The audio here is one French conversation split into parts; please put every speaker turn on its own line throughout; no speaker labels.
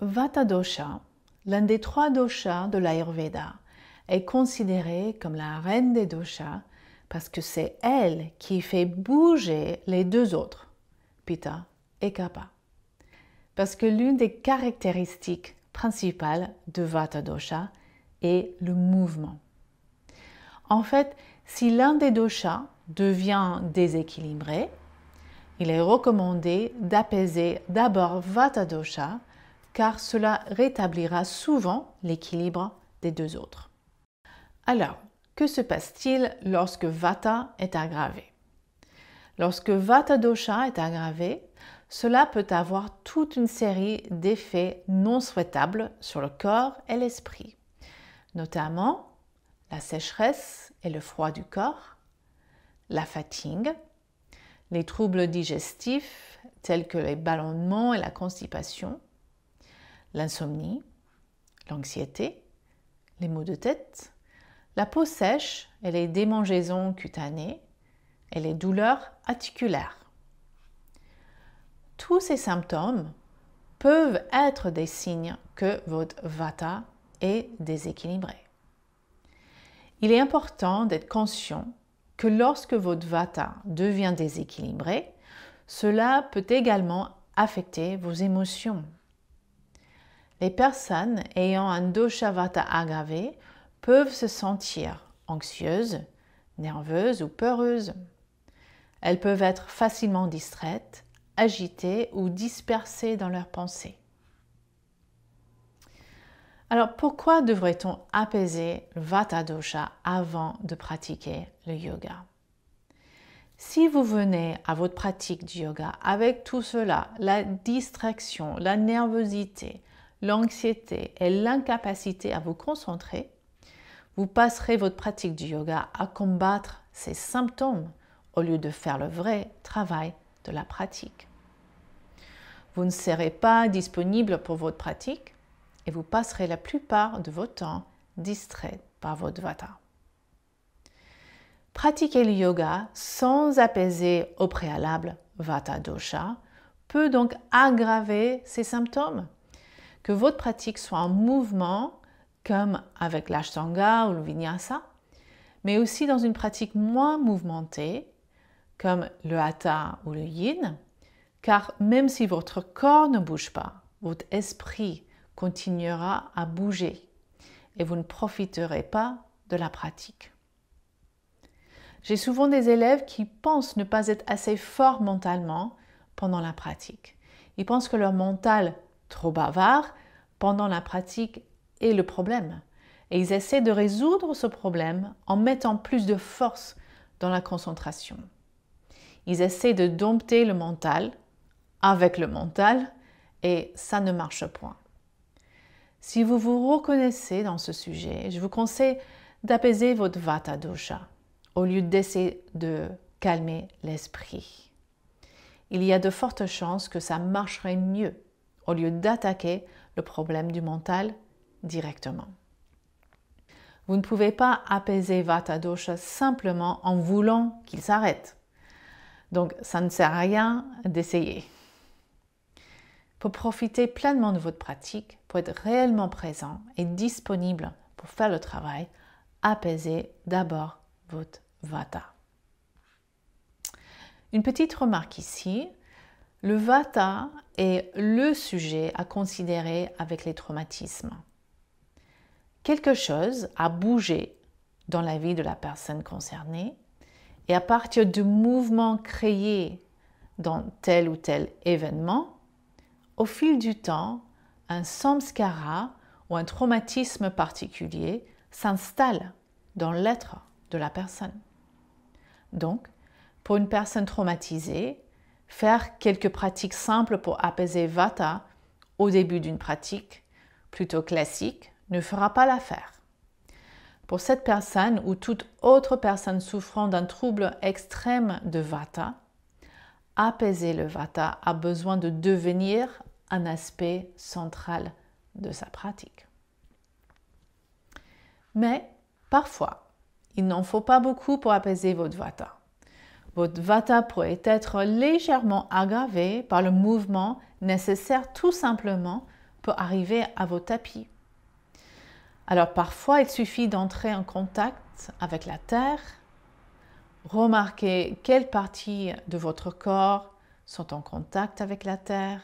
Vata dosha, l'un des trois doshas de l'Ayurveda, est considéré comme la reine des doshas parce que c'est elle qui fait bouger les deux autres, Pitta et Kapha. Parce que l'une des caractéristiques principales de Vata dosha est le mouvement. En fait, si l'un des doshas devient déséquilibré, il est recommandé d'apaiser d'abord Vata dosha car cela rétablira souvent l'équilibre des deux autres. Alors, que se passe-t-il lorsque Vata est aggravé Lorsque Vata dosha est aggravé, cela peut avoir toute une série d'effets non souhaitables sur le corps et l'esprit, notamment la sécheresse et le froid du corps, la fatigue, les troubles digestifs tels que les ballonnements et la constipation, l'insomnie, l'anxiété, les maux de tête, la peau sèche et les démangeaisons cutanées et les douleurs articulaires. Tous ces symptômes peuvent être des signes que votre vata est déséquilibré. Il est important d'être conscient que lorsque votre vata devient déséquilibré, cela peut également affecter vos émotions, les personnes ayant un dosha vata aggravé peuvent se sentir anxieuses, nerveuses ou peureuses. Elles peuvent être facilement distraites, agitées ou dispersées dans leurs pensées. Alors pourquoi devrait-on apaiser le Vata Dosha avant de pratiquer le yoga Si vous venez à votre pratique du yoga avec tout cela, la distraction, la nervosité, l'anxiété et l'incapacité à vous concentrer, vous passerez votre pratique du yoga à combattre ces symptômes au lieu de faire le vrai travail de la pratique. Vous ne serez pas disponible pour votre pratique et vous passerez la plupart de votre temps distrait par votre vata. Pratiquer le yoga sans apaiser au préalable vata dosha peut donc aggraver ces symptômes que votre pratique soit en mouvement comme avec l'ashtanga ou le vinyasa, mais aussi dans une pratique moins mouvementée comme le hatha ou le yin, car même si votre corps ne bouge pas, votre esprit continuera à bouger et vous ne profiterez pas de la pratique. J'ai souvent des élèves qui pensent ne pas être assez forts mentalement pendant la pratique. Ils pensent que leur mental trop bavard pendant la pratique et le problème. Et ils essaient de résoudre ce problème en mettant plus de force dans la concentration. Ils essaient de dompter le mental avec le mental et ça ne marche point. Si vous vous reconnaissez dans ce sujet, je vous conseille d'apaiser votre vata dosha au lieu d'essayer de calmer l'esprit. Il y a de fortes chances que ça marcherait mieux au lieu d'attaquer le problème du mental directement. Vous ne pouvez pas apaiser Vata Dosha simplement en voulant qu'il s'arrête. Donc ça ne sert à rien d'essayer. Pour profiter pleinement de votre pratique, pour être réellement présent et disponible pour faire le travail, apaisez d'abord votre Vata. Une petite remarque ici, le vata est le sujet à considérer avec les traumatismes. Quelque chose a bougé dans la vie de la personne concernée et à partir du mouvement créé dans tel ou tel événement, au fil du temps, un samskara ou un traumatisme particulier s'installe dans l'être de la personne. Donc, pour une personne traumatisée, faire quelques pratiques simples pour apaiser Vata au début d'une pratique plutôt classique ne fera pas l'affaire. Pour cette personne ou toute autre personne souffrant d'un trouble extrême de Vata, apaiser le Vata a besoin de devenir un aspect central de sa pratique. Mais parfois, il n'en faut pas beaucoup pour apaiser votre Vata. Votre vata pourrait être légèrement aggravé par le mouvement nécessaire tout simplement pour arriver à vos tapis. Alors parfois, il suffit d'entrer en contact avec la terre, remarquer quelles parties de votre corps sont en contact avec la terre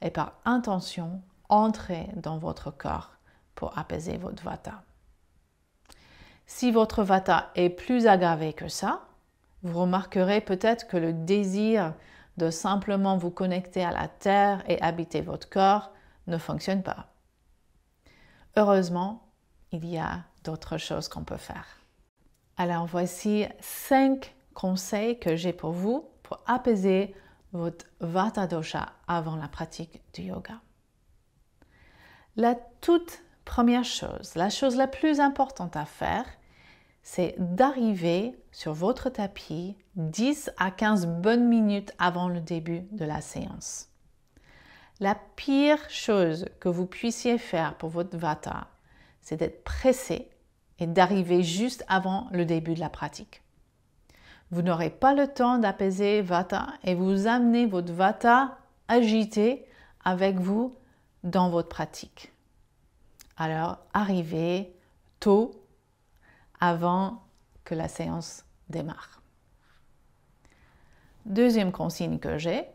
et par intention, entrer dans votre corps pour apaiser votre vata. Si votre vata est plus aggravé que ça, vous remarquerez peut-être que le désir de simplement vous connecter à la terre et habiter votre corps ne fonctionne pas. Heureusement, il y a d'autres choses qu'on peut faire. Alors voici cinq conseils que j'ai pour vous pour apaiser votre Vata Dosha avant la pratique du yoga. La toute première chose, la chose la plus importante à faire, c'est d'arriver sur votre tapis 10 à 15 bonnes minutes avant le début de la séance. La pire chose que vous puissiez faire pour votre vata, c'est d'être pressé et d'arriver juste avant le début de la pratique. Vous n'aurez pas le temps d'apaiser vata et vous amenez votre vata agité avec vous dans votre pratique. Alors, arrivez tôt avant que la séance démarre. Deuxième consigne que j'ai,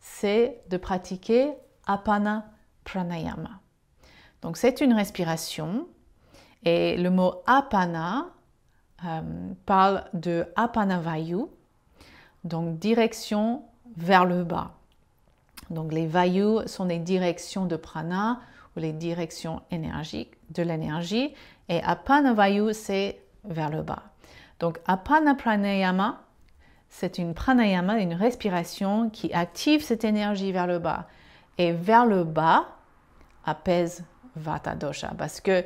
c'est de pratiquer Apana Pranayama. Donc c'est une respiration et le mot Apana euh, parle de Apana Vayu donc direction vers le bas. Donc les vayu sont des directions de prana les directions énergiques de l'énergie. Et Apana Vayu, c'est vers le bas. Donc Apana Pranayama, c'est une pranayama, une respiration qui active cette énergie vers le bas. Et vers le bas, apaise Vata Dosha, parce que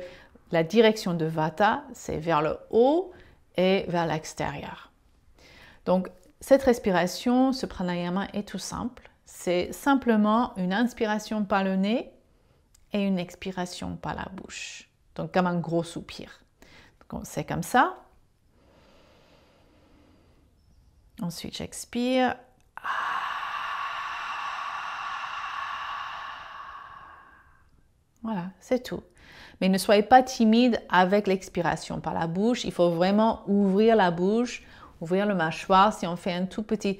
la direction de Vata, c'est vers le haut et vers l'extérieur. Donc, cette respiration, ce pranayama est tout simple. C'est simplement une inspiration par le nez et une expiration par la bouche. Donc comme un gros soupir. C'est comme ça. Ensuite, j'expire. Voilà, c'est tout. Mais ne soyez pas timide avec l'expiration par la bouche. Il faut vraiment ouvrir la bouche, ouvrir le mâchoire. Si on fait un tout petit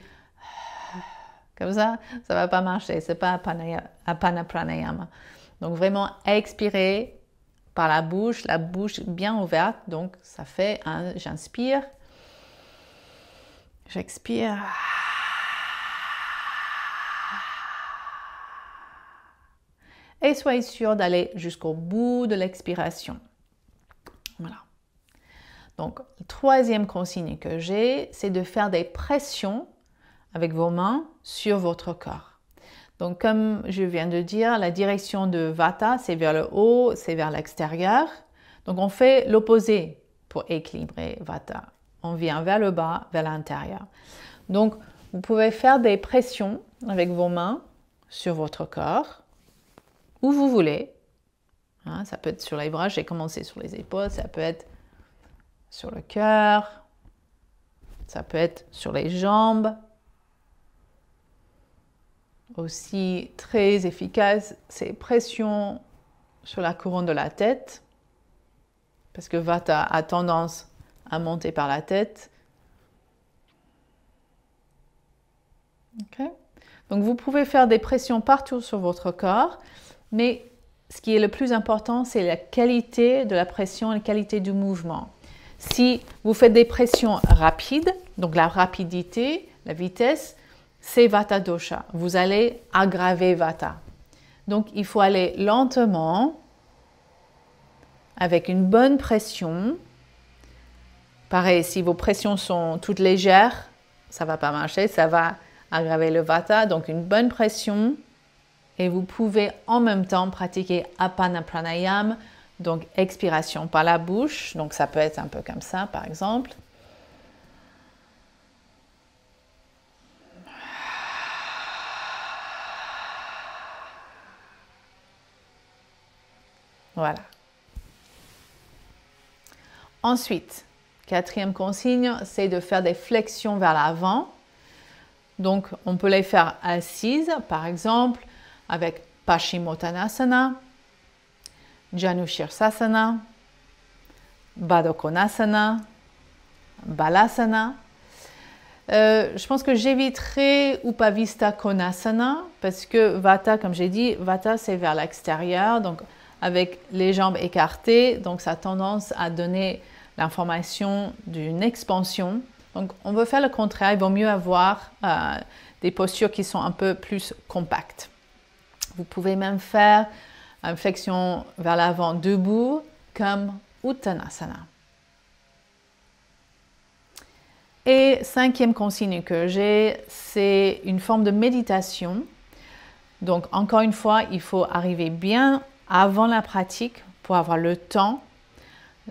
comme ça, ça va pas marcher. C'est pas à donc vraiment expirer par la bouche, la bouche bien ouverte. Donc ça fait un j'inspire, j'expire. Et soyez sûr d'aller jusqu'au bout de l'expiration. Voilà. Donc, troisième consigne que j'ai, c'est de faire des pressions avec vos mains sur votre corps. Donc, comme je viens de dire, la direction de Vata, c'est vers le haut, c'est vers l'extérieur. Donc, on fait l'opposé pour équilibrer Vata. On vient vers le bas, vers l'intérieur. Donc, vous pouvez faire des pressions avec vos mains sur votre corps, où vous voulez. Hein, ça peut être sur les bras, j'ai commencé sur les épaules, ça peut être sur le cœur, ça peut être sur les jambes, aussi très efficace, c'est pression sur la couronne de la tête, parce que Vata a tendance à monter par la tête. Donc vous pouvez faire des pressions partout sur votre corps, mais ce qui est le plus important, c'est la qualité de la pression et la qualité du mouvement. Si vous faites des pressions rapides, donc la rapidité, la vitesse, c'est Vata Dosha. Vous allez aggraver Vata. Donc il faut aller lentement, avec une bonne pression. Pareil, si vos pressions sont toutes légères, ça va pas marcher, ça va aggraver le Vata. Donc une bonne pression. Et vous pouvez en même temps pratiquer Apana pranayama donc expiration par la bouche. Donc ça peut être un peu comme ça, par exemple. Voilà. Ensuite, quatrième consigne, c'est de faire des flexions vers l'avant. Donc, on peut les faire assises, par exemple, avec Paschimottanasana, Janushirsasana, Badokonasana, Balasana. Euh, je pense que j'éviterai Upavista Konasana parce que Vata, comme j'ai dit, Vata c'est vers l'extérieur. Donc avec les jambes écartées. Donc, ça tendance à donner l'information d'une expansion. Donc, on veut faire le contraire. Il vaut mieux avoir euh, des postures qui sont un peu plus compactes. Vous pouvez même faire une flexion vers l'avant debout comme Uttanasana. Et cinquième consigne que j'ai, c'est une forme de méditation. Donc encore une fois, il faut arriver bien avant la pratique pour avoir le temps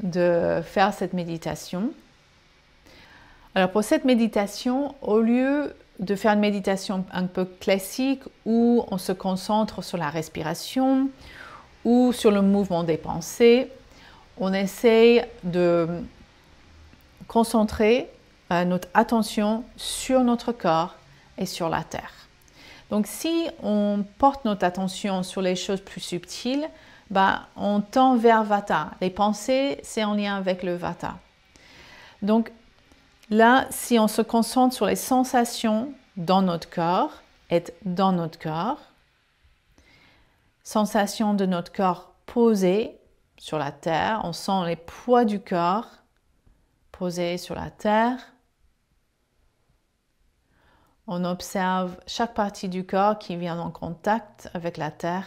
de faire cette méditation. Alors pour cette méditation, au lieu de faire une méditation un peu classique où on se concentre sur la respiration ou sur le mouvement des pensées, on essaye de concentrer euh, notre attention sur notre corps et sur la terre. Donc si on porte notre attention sur les choses plus subtiles, bah, on tend vers Vata. Les pensées, c'est en lien avec le Vata. Donc là, si on se concentre sur les sensations dans notre corps, être dans notre corps, sensations de notre corps posé sur la terre, on sent les poids du corps posés sur la terre, on observe chaque partie du corps qui vient en contact avec la terre.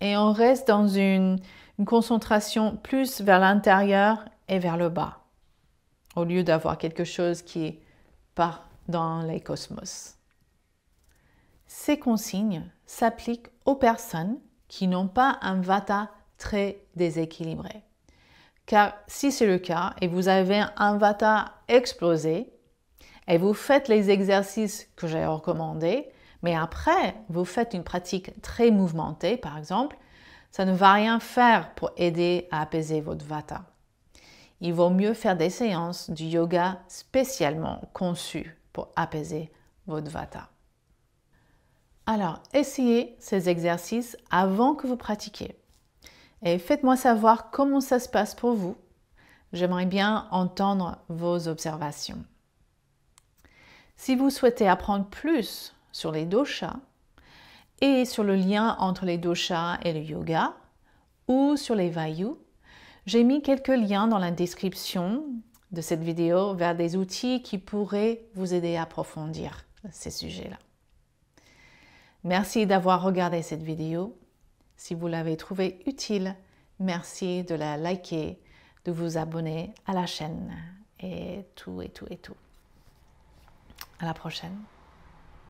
Et on reste dans une, concentration plus vers l'intérieur et vers le bas, au lieu d'avoir quelque chose qui part dans les cosmos. Ces consignes s'appliquent aux personnes qui n'ont pas un vata très déséquilibré. Car si c'est le cas et vous avez un vata explosé et vous faites les exercices que j'ai recommandés, mais après vous faites une pratique très mouvementée par exemple, ça ne va rien faire pour aider à apaiser votre vata. Il vaut mieux faire des séances du yoga spécialement conçues pour apaiser votre vata. Alors, essayez ces exercices avant que vous pratiquiez et faites-moi savoir comment ça se passe pour vous. J'aimerais bien entendre vos observations. Si vous souhaitez apprendre plus sur les doshas et sur le lien entre les doshas et le yoga ou sur les vayus, j'ai mis quelques liens dans la description de cette vidéo vers des outils qui pourraient vous aider à approfondir ces sujets-là. Merci d'avoir regardé cette vidéo si vous l'avez trouvé utile, merci de la liker, de vous abonner à la chaîne et tout et tout et tout. À la prochaine.